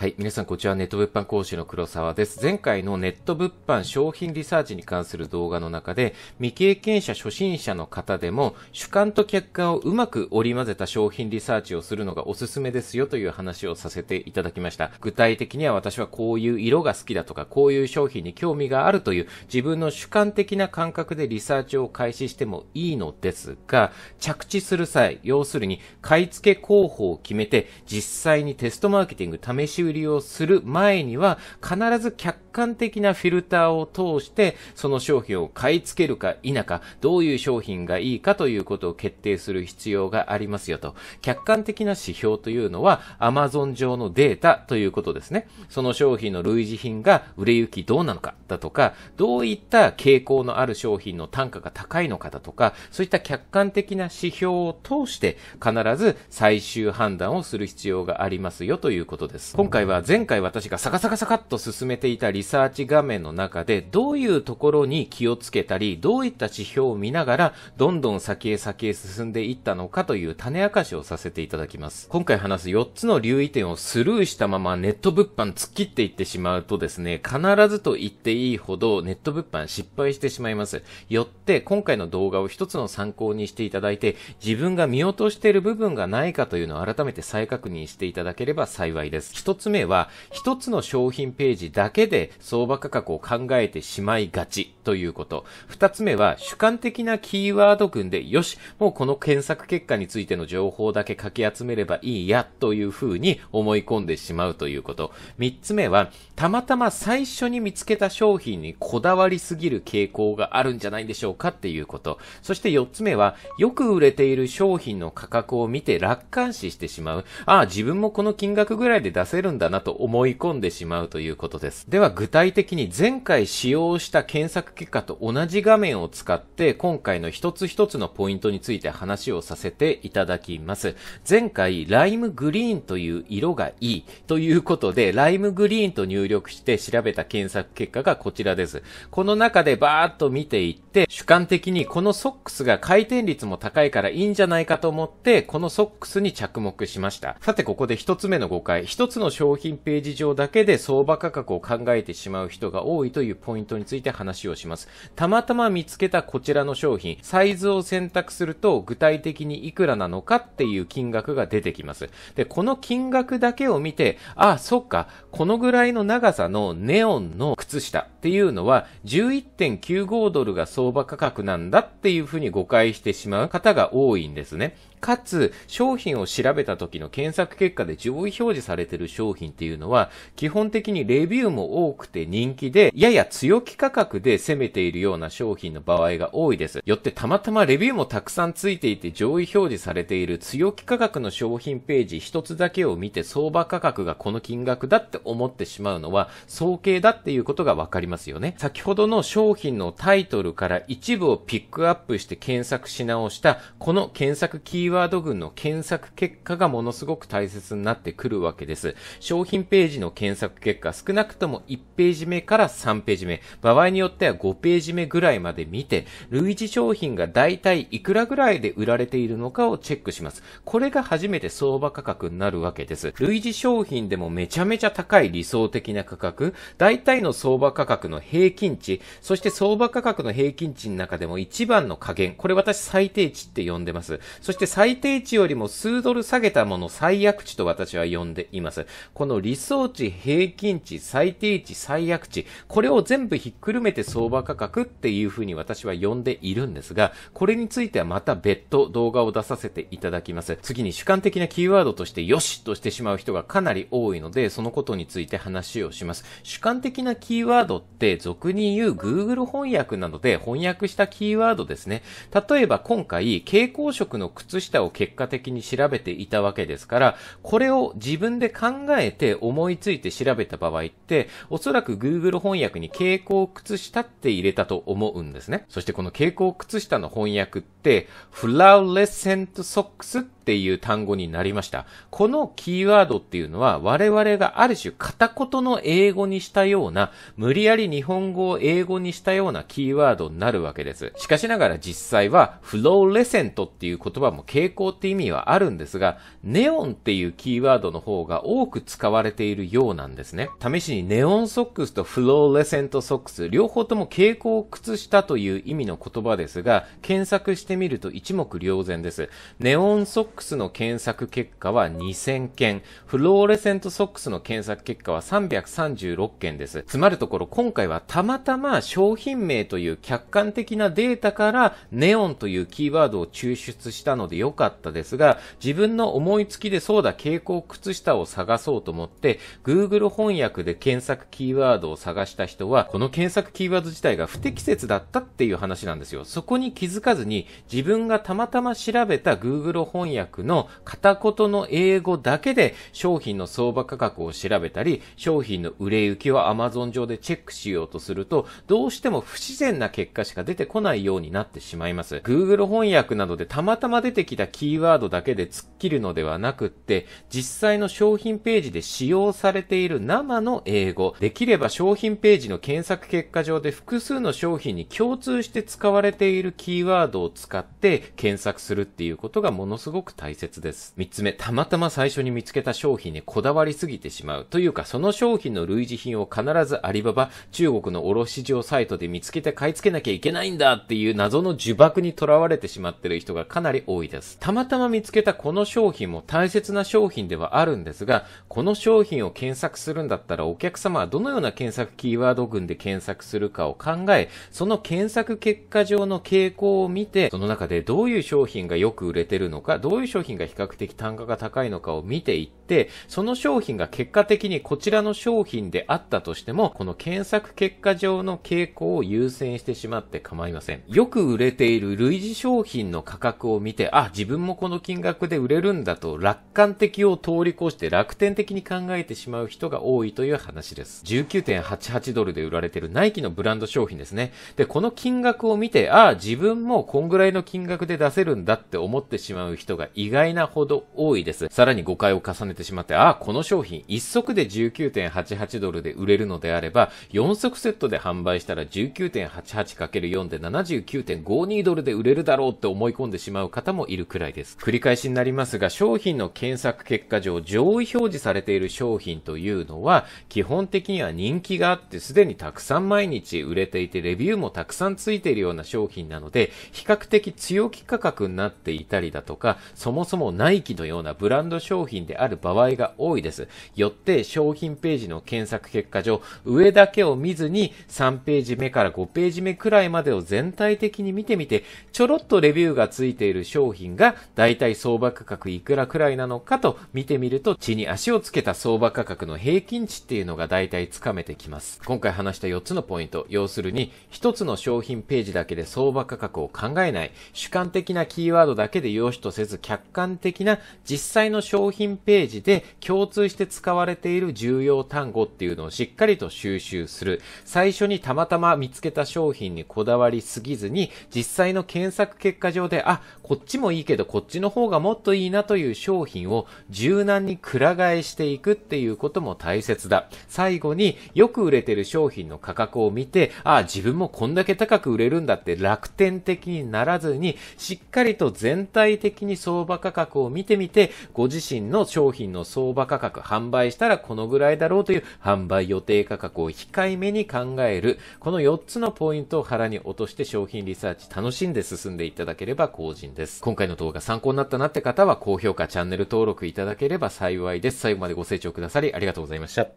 はい。皆さん、こちらネット物販講師の黒沢です。前回のネット物販商品リサーチに関する動画の中で、未経験者初心者の方でも、主観と客観をうまく織り交ぜた商品リサーチをするのがおすすめですよという話をさせていただきました。具体的には私はこういう色が好きだとか、こういう商品に興味があるという自分の主観的な感覚でリサーチを開始してもいいのですが、着地する際、要するに買い付け候補を決めて、実際にテストマーケティング試し修理をする前には、必ず客観的なフィルターを通して、その商品を買い付けるか否か、どういう商品がいいかということを決定する必要がありますよと。客観的な指標というのは、Amazon 上のデータということですね。その商品の類似品が売れ行きどうなのかだとか、どういった傾向のある商品の単価が高いのかだとか、そういった客観的な指標を通して、必ず最終判断をする必要がありますよということです。今回回は前回私がサカサカサカっと進めていたリサーチ画面の中でどういうところに気をつけたりどういった指標を見ながらどんどん先へ先へ進んでいったのかという種明かしをさせていただきます。今回話す4つの留意点をスルーしたままネット物販突っ切っていってしまうとですね、必ずと言っていいほどネット物販失敗してしまいます。よって今回の動画を一つの参考にしていただいて自分が見落としている部分がないかというのを改めて再確認していただければ幸いです。一つつ目は、一つの商品ページだけで相場価格を考えてしまいがちということ。二つ目は、主観的なキーワード群で、よし、もうこの検索結果についての情報だけかき集めればいいや、という風に思い込んでしまうということ。三つ目は、たまたま最初に見つけた商品にこだわりすぎる傾向があるんじゃないでしょうかっていうこと。そして四つ目は、よく売れている商品の価格を見て楽観視してしまう。ああ、自分もこの金額ぐらいで出せるんだなと思い込んでしまうということです。では具体的に前回使用した検索結果と同じ画面を使って今回の一つ一つのポイントについて話をさせていただきます。前回ライムグリーンという色がいいということでライムグリーンと入力して調べた検索結果がこちらです。この中でバーッと見ていって主観的にこのソックスが回転率も高いからいいんじゃないかと思ってこのソックスに着目しました。さてここで一つ目の誤解。一つの商商品ページ上だけで相場価格を考えてしまう人が多いというポイントについて話をします。たまたま見つけたこちらの商品、サイズを選択すると具体的にいくらなのかっていう金額が出てきます。で、この金額だけを見て、あそっか、このぐらいの長さのネオンの靴下っていうのは11.95ドルが相場価格なんだっていうふうに誤解してしまう方が多いんですね。かつ、商品を調べた時の検索結果で上位表示されてる商品っていうのは、基本的にレビューも多くて人気で、やや強気価格で攻めているような商品の場合が多いです。よってたまたまレビューもたくさんついていて上位表示されている強気価格の商品ページ一つだけを見て相場価格がこの金額だって思ってしまうのは、総計だっていうことがわかりますよね。先ほどの商品のタイトルから一部をピックアップして検索し直した、この検索キーキーワード群の検索結果がものすごく大切になってくるわけです。商品ページの検索結果、少なくとも1ページ目から3ページ目、場合によっては5ページ目ぐらいまで見て、類似商品が大体いくらぐらいで売られているのかをチェックします。これが初めて相場価格になるわけです。類似商品でもめちゃめちゃ高い理想的な価格、大体の相場価格の平均値、そして相場価格の平均値の中でも一番の加減、これ私最低値って呼んでます。そして最低値よりも数ドル下げたもの最悪値と私は呼んでいます。この理想値、平均値、最低値、最悪値、これを全部ひっくるめて相場価格っていうふうに私は呼んでいるんですが、これについてはまた別途動画を出させていただきます。次に主観的なキーワードとしてよしとしてしまう人がかなり多いので、そのことについて話をします。主観的なキーワードって俗に言う Google 翻訳なので翻訳したキーワードですね。例えば今回、蛍光色の靴下下を結果的に調べていたわけですから、これを自分で考えて思いついて調べた場合って、おそらく Google 翻訳に蛍光靴下って入れたと思うんですね。そしてこの蛍光靴下の翻訳って、フラウレセントソックスっていう単語になりました。このキーワードっていうのは我々がある種片言の英語にしたような、無理やり日本語を英語にしたようなキーワードになるわけです。しかしながら実際はフローレセントっていう言葉も傾向って意味はあるんですが、ネオンっていうキーワードの方が多く使われているようなんですね。試しにネオンソックスとフローレセントソックス、両方とも傾向を靴下という意味の言葉ですが、検索してみると一目瞭然です。ネオンソックスの検索結果は2000件、フローレセントソックスの検索結果は336件です。つまるところ今回はたまたま商品名という客観的なデータからネオンというキーワードを抽出したので良かったですが、自分の思いつきでそうだ蛍光靴下を探そうと思って、Google 翻訳で検索キーワードを探した人は、この検索キーワード自体が不適切だったっていう話なんですよ。そこに気づかずに、自分がたまたま調べた Google 翻訳の片言の英語だけで商品の相場価格を調べたり、商品の売れ行きを Amazon 上でチェックしようとすると、どうしても不自然な結果しか出てこないようになってしまいます。Google 翻訳などでたまたま出てきたキーワードだけで突っ切るのではなくって、実際の商品ページで使用されている生の英語、できれば商品ページの検索結果上で複数の商品に共通して使われているキーワードを使って検索するっていうことがものすごく大切です。三つ目、たまたま最初に見つけた商品にこだわりすぎてしまう。というか、その商品の類似品を必ずアリババ、中国の卸場サイトで見つけて買い付けなきゃいけないんだっていう謎の呪縛にとらわれてしまってる人がかなり多いです。です。たまたま見つけたこの商品も大切な商品ではあるんですが、この商品を検索するんだったらお客様はどのような検索キーワード群で検索するかを考え、その検索結果上の傾向を見て、その中でどういう商品がよく売れてるのか、どういう商品が比較的単価が高いのかを見ていって、その商品が結果的にこちらの商品であったとしても、この検索結果上の傾向を優先してしまって構いません。よく売れている類似商品の価格を見て、あ、自分もこの金額で売れるんだと楽観的を通り越して楽天的に考えてしまう人が多いという話です。19.88ドルで売られてるナイキのブランド商品ですね。で、この金額を見て、ああ、自分もこんぐらいの金額で出せるんだって思ってしまう人が意外なほど多いです。さらに誤解を重ねてしまって、ああ、この商品一足で19.88ドルで売れるのであれば、4足セットで販売したら 19.88×4 で79.52ドルで売れるだろうって思い込んでしまう方もいるるくらいです。繰り返しになりますが、商品の検索結果上、上位表示されている商品というのは、基本的には人気があって、すでにたくさん毎日売れていて、レビューもたくさんついているような商品なので、比較的強気価格になっていたりだとか、そもそもナイキのようなブランド商品である場合が多いです。よって、商品ページの検索結果上、上だけを見ずに、3ページ目から5ページ目くらいまでを全体的に見てみて、ちょろっとレビューがついている商品品が大体相場価格いくらくらいなのかと見てみると、地に足をつけた相場価格の平均値っていうのが大体つかめてきます。今回話した4つのポイント、要するに1つの商品ページだけで相場価格を考えない、主観的なキーワードだけで良しとせず客観的な実際の商品ページで共通して使われている重要単語っていうのをしっかりと収集する、最初にたまたま見つけた商品にこだわりすぎずに、実際の検索結果上で、あ、こっちもいいけどこっちの方がもっといいなという商品を柔軟にくら替えしていくっていうことも大切だ。最後によく売れてる商品の価格を見て、ああ、自分もこんだけ高く売れるんだって楽天的にならずに、しっかりと全体的に相場価格を見てみて、ご自身の商品の相場価格、販売したらこのぐらいだろうという販売予定価格を控えめに考える。この4つのポイントを腹に落として商品リサーチ楽しんで進んでいただければ、人です。今回の動画参考になったなって方は高評価、チャンネル登録いただければ幸いです。最後までご清聴くださりありがとうございました。